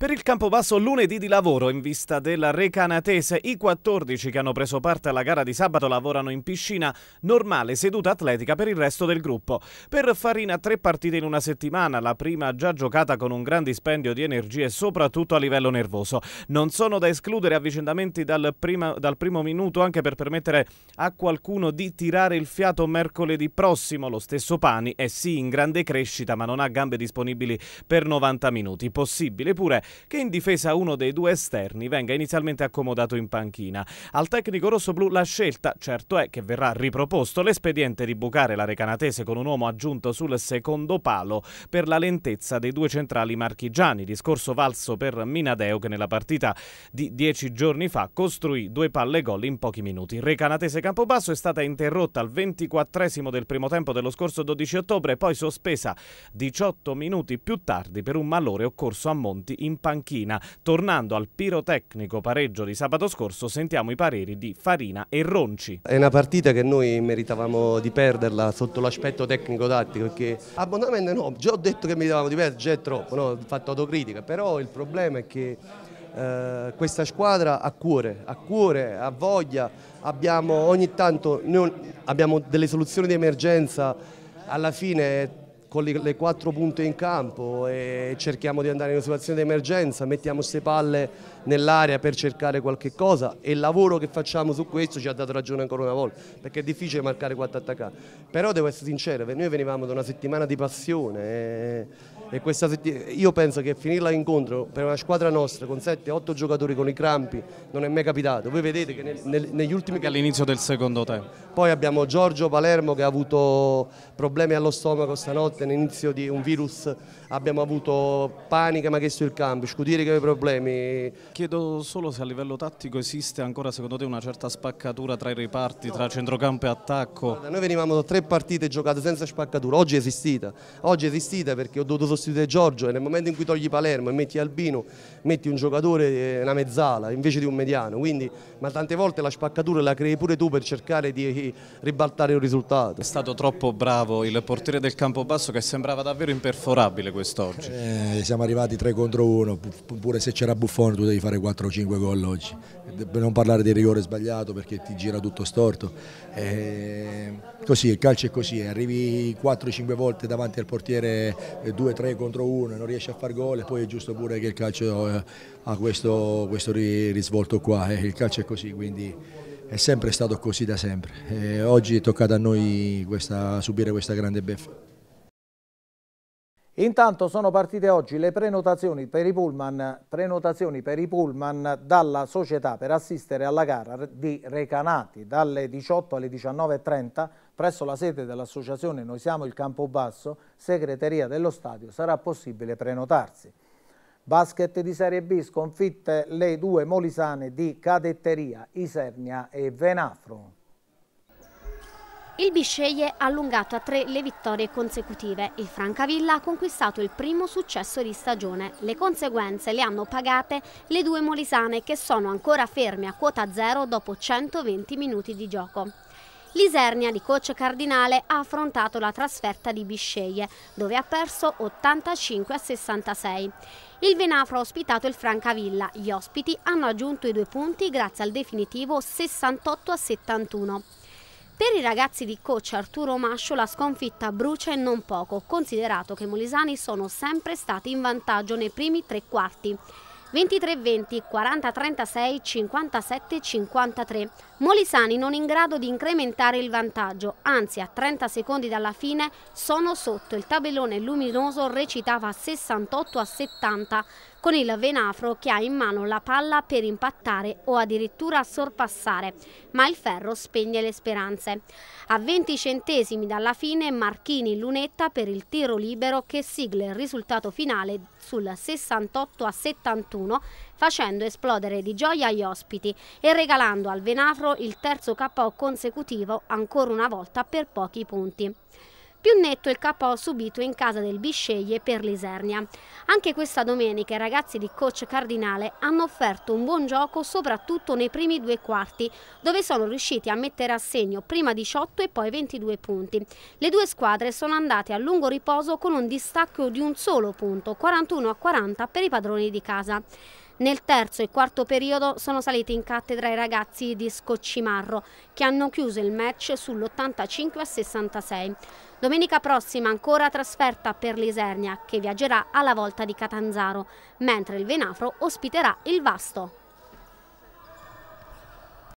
Per il Campobasso lunedì di lavoro in vista della Recanatese, i 14 che hanno preso parte alla gara di sabato lavorano in piscina, normale seduta atletica per il resto del gruppo. Per Farina tre partite in una settimana, la prima già giocata con un gran dispendio di energie soprattutto a livello nervoso. Non sono da escludere avvicendamenti dal, prima, dal primo minuto anche per permettere a qualcuno di tirare il fiato mercoledì prossimo. Lo stesso Pani è sì in grande crescita ma non ha gambe disponibili per 90 minuti. Possibile pure che in difesa uno dei due esterni venga inizialmente accomodato in panchina. Al tecnico rossoblù la scelta, certo è che verrà riproposto l'espediente di bucare la recanatese con un uomo aggiunto sul secondo palo per la lentezza dei due centrali marchigiani, discorso valso per Minadeo che nella partita di dieci giorni fa costruì due palle gol in pochi minuti. Recanatese Campobasso è stata interrotta al 24 del primo tempo dello scorso 12 ottobre, e poi sospesa 18 minuti più tardi per un malore occorso a Monti in panchina. Tornando al pirotecnico pareggio di sabato scorso sentiamo i pareri di Farina e Ronci. È una partita che noi meritavamo di perderla sotto l'aspetto tecnico-tattico perché abbondamente no, già ho detto che meritavamo di perderla, già è troppo, no, ho fatto autocritica, però il problema è che eh, questa squadra ha cuore, ha cuore, ha voglia, abbiamo ogni tanto abbiamo delle soluzioni di emergenza alla fine con le, le quattro punte in campo e cerchiamo di andare in una situazione di emergenza, mettiamo queste palle nell'area per cercare qualche cosa e il lavoro che facciamo su questo ci ha dato ragione ancora una volta, perché è difficile marcare quattro attaccanti. Però devo essere sincero, noi venivamo da una settimana di passione. E eh, e questa io penso che finirla l'incontro per una squadra nostra con 7-8 giocatori con i crampi non è mai capitato. Voi vedete che nel, nel, negli ultimi... All'inizio del secondo tempo. Poi abbiamo Giorgio Palermo che ha avuto problemi allo stomaco stanotte all'inizio di un virus. Abbiamo avuto Panica ma che sul campo, scudire che aveva problemi. Chiedo solo se a livello tattico esiste ancora secondo te una certa spaccatura tra i reparti, no. tra centrocampo e attacco? Guarda, noi venivamo da tre partite giocate senza spaccatura, oggi è esistita. Oggi è esistita perché ho dovuto sostituire Giorgio e nel momento in cui togli Palermo e metti Albino, metti un giocatore, eh, una mezzala invece di un mediano, quindi, ma tante volte la spaccatura la crei pure tu per cercare di eh, ribaltare un risultato. È stato troppo bravo il portiere del campo basso che sembrava davvero imperforabile quest'oggi. Eh, siamo arrivati 3 contro 1, pure se c'era Buffone tu devi fare 4 o 5 gol oggi, eh, per non parlare di rigore sbagliato perché ti gira tutto storto. Eh, così, il calcio è così, arrivi 4-5 volte davanti al portiere 2-3 3 contro 1 e non riesce a far gol e poi è giusto pure che il calcio eh, ha questo, questo risvolto qua, eh. il calcio è così, quindi è sempre stato così da sempre e eh, oggi è toccato a noi questa, subire questa grande beffa. Intanto sono partite oggi le prenotazioni per, i pullman, prenotazioni per i pullman dalla società per assistere alla gara di Recanati dalle 18 alle 19.30 presso la sede dell'associazione Noi Siamo il Campobasso, segreteria dello stadio, sarà possibile prenotarsi. Basket di Serie B sconfitte le due molisane di Cadetteria, Isernia e Venafro. Il Bisceglie ha allungato a tre le vittorie consecutive. Il Francavilla ha conquistato il primo successo di stagione. Le conseguenze le hanno pagate le due molisane che sono ancora ferme a quota zero dopo 120 minuti di gioco. Lisernia di coach Cardinale ha affrontato la trasferta di Bisceglie, dove ha perso 85 a 66. Il Venafro ha ospitato il Francavilla. Gli ospiti hanno aggiunto i due punti grazie al definitivo 68 a 71. Per i ragazzi di coach Arturo Mascio la sconfitta brucia e non poco, considerato che i molisani sono sempre stati in vantaggio nei primi tre quarti. 23 20 40 36 57 53. Molisani non in grado di incrementare il vantaggio, anzi a 30 secondi dalla fine sono sotto. Il tabellone luminoso recitava 68 a 70 con il venafro che ha in mano la palla per impattare o addirittura sorpassare, ma il ferro spegne le speranze. A 20 centesimi dalla fine Marchini lunetta per il tiro libero che sigla il risultato finale sul 68 a 71 facendo esplodere di gioia gli ospiti e regalando al Venafro il terzo KO consecutivo ancora una volta per pochi punti. Più netto il KO subito in casa del Bisceglie per l'Isernia. Anche questa domenica i ragazzi di coach Cardinale hanno offerto un buon gioco soprattutto nei primi due quarti, dove sono riusciti a mettere a segno prima 18 e poi 22 punti. Le due squadre sono andate a lungo riposo con un distacco di un solo punto, 41 a 40 per i padroni di casa. Nel terzo e quarto periodo sono saliti in cattedra i ragazzi di Scoccimarro che hanno chiuso il match sull'85 66. Domenica prossima ancora trasferta per l'Isernia che viaggerà alla volta di Catanzaro, mentre il Venafro ospiterà il Vasto.